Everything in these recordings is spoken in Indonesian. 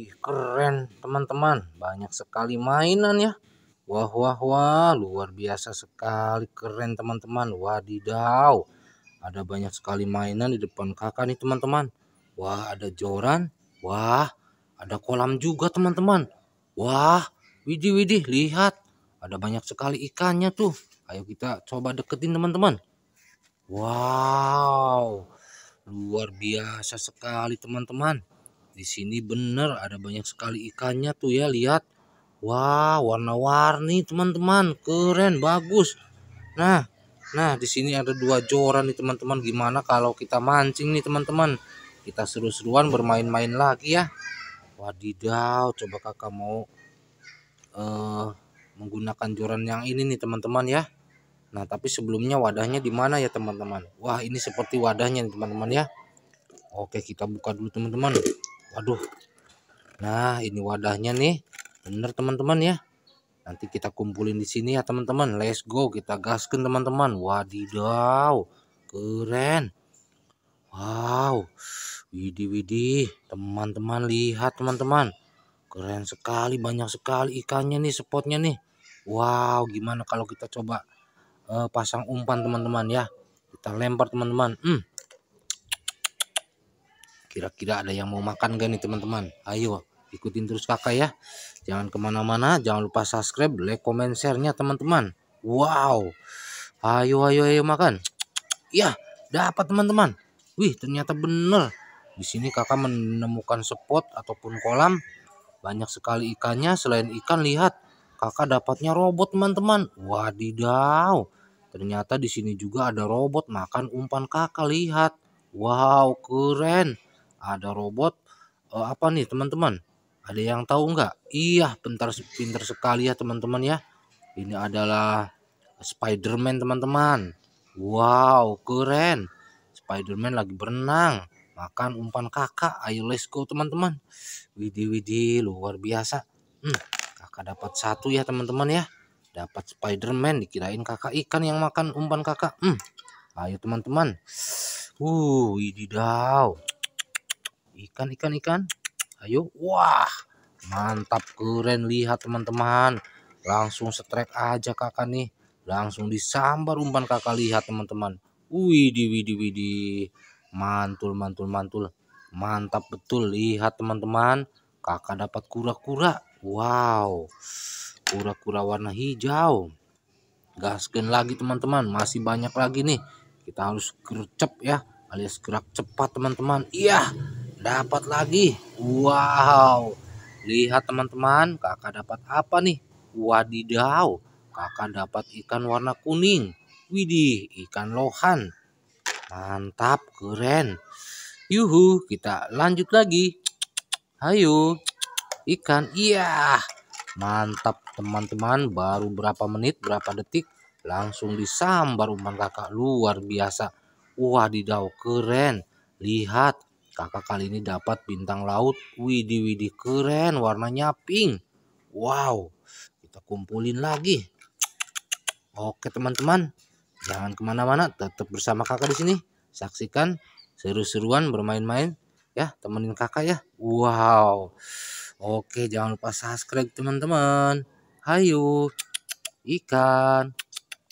Ih, keren teman-teman. Banyak sekali mainan ya. Wah, wah, wah. Luar biasa sekali. Keren teman-teman. Wadidaw. Ada banyak sekali mainan di depan kakak nih teman-teman. Wah, ada joran. Wah, ada kolam juga teman-teman. Wah, widih, widih. Lihat. Ada banyak sekali ikannya tuh. Ayo kita coba deketin teman-teman. Wow. Luar biasa sekali teman-teman. Di sini bener ada banyak sekali ikannya tuh ya, lihat. Wah, warna-warni teman-teman, keren, bagus. Nah, nah di sini ada dua joran nih teman-teman. Gimana kalau kita mancing nih teman-teman? Kita seru-seruan bermain-main lagi ya. Wadidaw, coba kakak mau uh, menggunakan joran yang ini nih teman-teman ya. Nah, tapi sebelumnya wadahnya di mana ya, teman-teman? Wah, ini seperti wadahnya nih teman-teman ya. Oke, kita buka dulu, teman-teman aduh nah ini wadahnya nih bener teman-teman ya nanti kita kumpulin di sini ya teman-teman let's go kita gaskan teman-teman wadidaw keren wow widih widih teman-teman lihat teman-teman keren sekali banyak sekali ikannya nih spotnya nih wow gimana kalau kita coba uh, pasang umpan teman-teman ya kita lempar teman-teman hmm Kira-kira ada yang mau makan gak nih teman-teman? Ayo ikutin terus kakak ya. Jangan kemana-mana. Jangan lupa subscribe, like, comment, share-nya teman-teman. Wow. Ayo, ayo, ayo makan. Ya, dapat teman-teman. Wih, ternyata bener. Di sini kakak menemukan spot ataupun kolam. Banyak sekali ikannya. Selain ikan, lihat. Kakak dapatnya robot teman-teman. Wadidaw. Ternyata di sini juga ada robot makan umpan kakak. Lihat. Wow, keren ada robot uh, apa nih teman-teman ada yang tahu nggak iya bentar pintar sekali ya teman-teman ya ini adalah Spiderman teman-teman wow keren Spiderman lagi berenang makan umpan kakak ayo let's go teman-teman widih widih luar biasa hmm, kakak dapat satu ya teman-teman ya dapat Spiderman dikirain kakak ikan yang makan umpan kakak hmm, ayo teman-teman uh widih daw ikan ikan ikan ayo wah mantap keren lihat teman-teman langsung setrek aja kakak nih langsung disambar umpan kakak lihat teman-teman wih widih widih di mantul mantul mantul mantap betul lihat teman-teman kakak dapat kura-kura wow kura-kura warna hijau gaskin lagi teman-teman masih banyak lagi nih kita harus gercep ya alias gerak cepat teman-teman iya dapat lagi wow lihat teman-teman kakak dapat apa nih wadidaw kakak dapat ikan warna kuning widih ikan lohan mantap keren yuhu kita lanjut lagi ayo ikan iya mantap teman-teman baru berapa menit berapa detik langsung disambar umpan kakak luar biasa wadidaw keren lihat Kakak kali ini dapat bintang laut. Widih widih keren warnanya pink. Wow. Kita kumpulin lagi. Oke teman-teman. Jangan kemana-mana. Tetap bersama kakak di sini. Saksikan seru-seruan bermain-main. Ya temenin kakak ya. Wow. Oke jangan lupa subscribe teman-teman. Hayu. Ikan.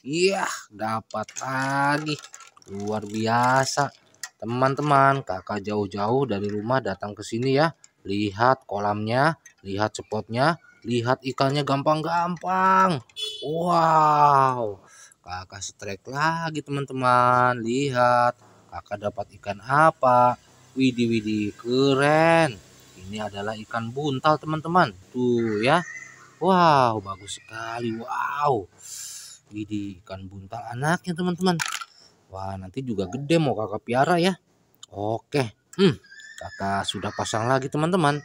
Iya dapat lagi. Luar biasa. Teman-teman, kakak jauh-jauh dari rumah datang ke sini ya. Lihat kolamnya, lihat cepotnya lihat ikannya gampang-gampang. Wow, kakak strike lagi teman-teman. Lihat, kakak dapat ikan apa? widi-widi keren. Ini adalah ikan buntal teman-teman. Tuh ya. Wow, bagus sekali. Wow. widi ikan buntal anaknya teman-teman. Wah nanti juga gede mau kakak piara ya. Oke. Hmm. Kakak sudah pasang lagi teman-teman.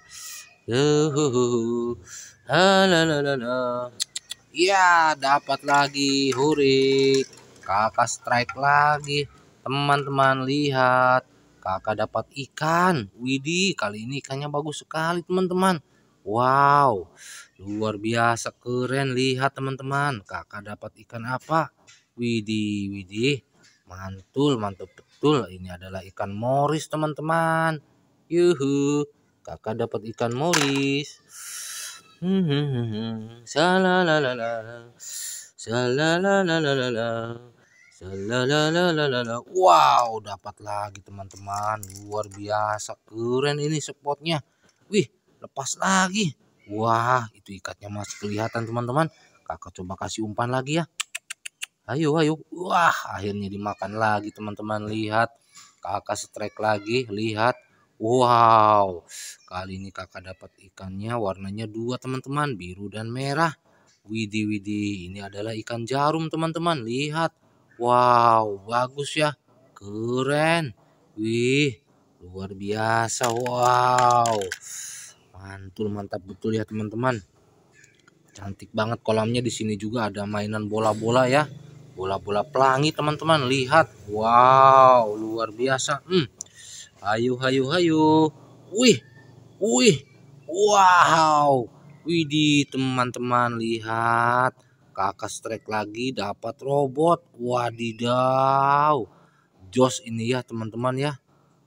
Ya dapat lagi huri. Kakak strike lagi. Teman-teman lihat. Kakak dapat ikan. Widih kali ini ikannya bagus sekali teman-teman. Wow, luar biasa keren. Lihat teman-teman, kakak dapat ikan apa? Widih, widih. Mantul, mantul betul. Ini adalah ikan moris, teman-teman. Yuhu, kakak dapat ikan moris. Hmm, hmm, hmm, wow, dapat lagi teman-teman. Luar biasa keren ini spotnya. Wih, lepas lagi. Wah, itu ikatnya masih kelihatan teman-teman. Kakak coba kasih umpan lagi ya ayo ayo wah akhirnya dimakan lagi teman-teman lihat kakak strike lagi lihat wow kali ini kakak dapat ikannya warnanya dua teman-teman biru dan merah Widi Widi ini adalah ikan jarum teman-teman lihat wow bagus ya keren wih luar biasa wow mantul mantap betul ya teman-teman cantik banget kolamnya di sini juga ada mainan bola-bola ya bola-bola pelangi teman-teman lihat wow luar biasa hmm ayo ayo ayo wih wih wow widi teman-teman lihat kakak strike lagi dapat robot wadidaw jos ini ya teman-teman ya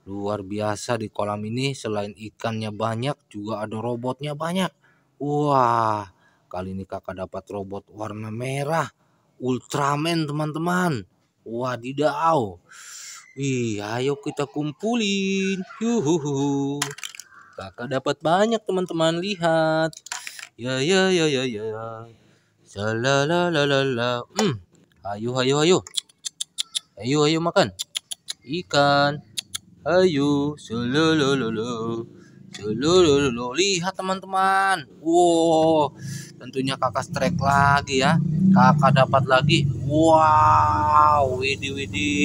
luar biasa di kolam ini selain ikannya banyak juga ada robotnya banyak wah kali ini kakak dapat robot warna merah Ultraman teman-teman. Wadidaw. Wih, ayo kita kumpulin. Yuhuhu. Kakak dapat banyak teman-teman lihat. Ya ya ya ya ya. Salalalalala. Hmm. Ayo ayo ayo. Ayo ayo makan. Ikan. Ayo. Salalalalalala dulu dulu lihat teman-teman wow tentunya kakak strike lagi ya kakak dapat lagi wow widi widi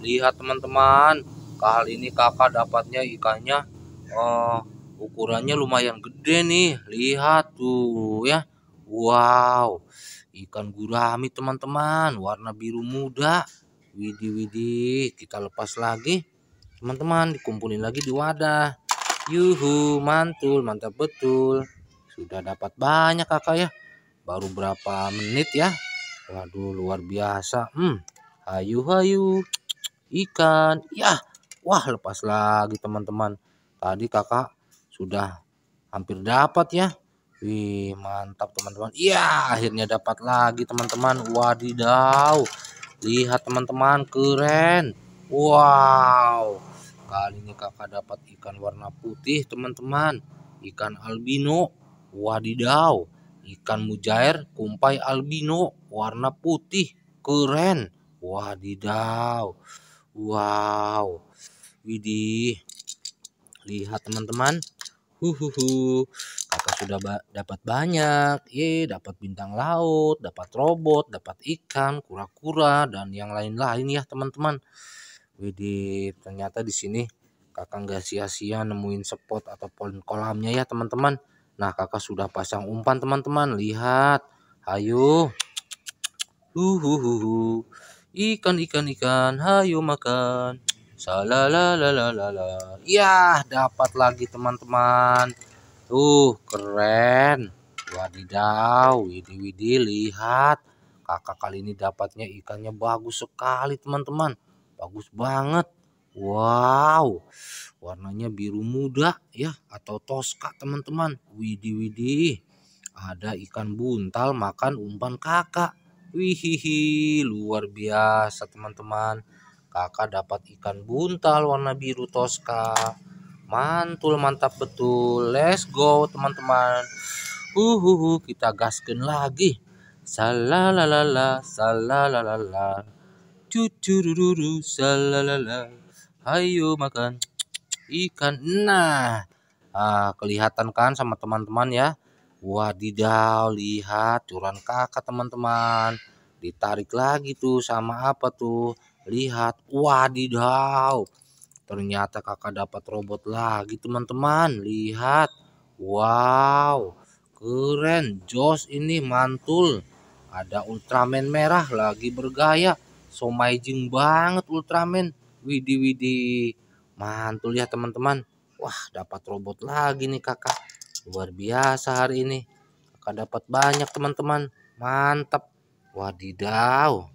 lihat teman-teman kali ini kakak dapatnya ikannya uh, ukurannya lumayan gede nih lihat tuh ya wow ikan gurami teman-teman warna biru muda widi widi kita lepas lagi teman-teman dikumpulin lagi di wadah Yuhu, mantul, mantap betul. Sudah dapat banyak kakak ya. Baru berapa menit ya? Waduh, luar biasa. Hmm, hayu hayu. Ikan. ya wah lepas lagi teman-teman. Tadi kakak sudah hampir dapat ya. Wih, mantap teman-teman. Iya, akhirnya dapat lagi teman-teman. Wadidaw. Lihat teman-teman, keren. Wow. Kali ini kakak dapat ikan warna putih teman-teman. Ikan albino. Wadidaw. Ikan mujair kumpai albino warna putih. Keren. Wadidaw. Wow. Widih. Lihat teman-teman. Huhuhu. Kakak sudah ba dapat banyak. Ye, dapat bintang laut, dapat robot, dapat ikan, kura-kura dan yang lain-lain ya, teman-teman. Widih, ternyata di sini kakak nggak sia-sia nemuin spot atau kolamnya ya teman-teman. Nah kakak sudah pasang umpan teman-teman. Lihat, hayo. Uhuhuhu. Ikan, ikan, ikan, hayo makan. Salalalalalala. Yah, dapat lagi teman-teman. Tuh, keren. Wadidaw, widi widi lihat. Kakak kali ini dapatnya ikannya bagus sekali teman-teman bagus banget wow warnanya biru muda ya atau toska teman-teman widih widih ada ikan buntal makan umpan kakak wihihi luar biasa teman-teman kakak dapat ikan buntal warna biru toska mantul mantap betul let's go teman-teman uhuhu kita gaskan lagi Salalalala, salalalala cucururu salalala. Ayo makan ikan. Nah, ah, kelihatan kan sama teman-teman ya. Wadidaw, lihat curan kakak teman-teman. Ditarik lagi tuh sama apa tuh? Lihat, wadidaw. Ternyata kakak dapat robot lagi teman-teman. Lihat, wow. Keren, Jos ini mantul. Ada Ultraman merah lagi bergaya. Somaijing banget Ultraman. widi widi Mantul ya teman-teman. Wah, dapat robot lagi nih kakak. Luar biasa hari ini. Kakak dapat banyak teman-teman. Mantap. Wadidaw.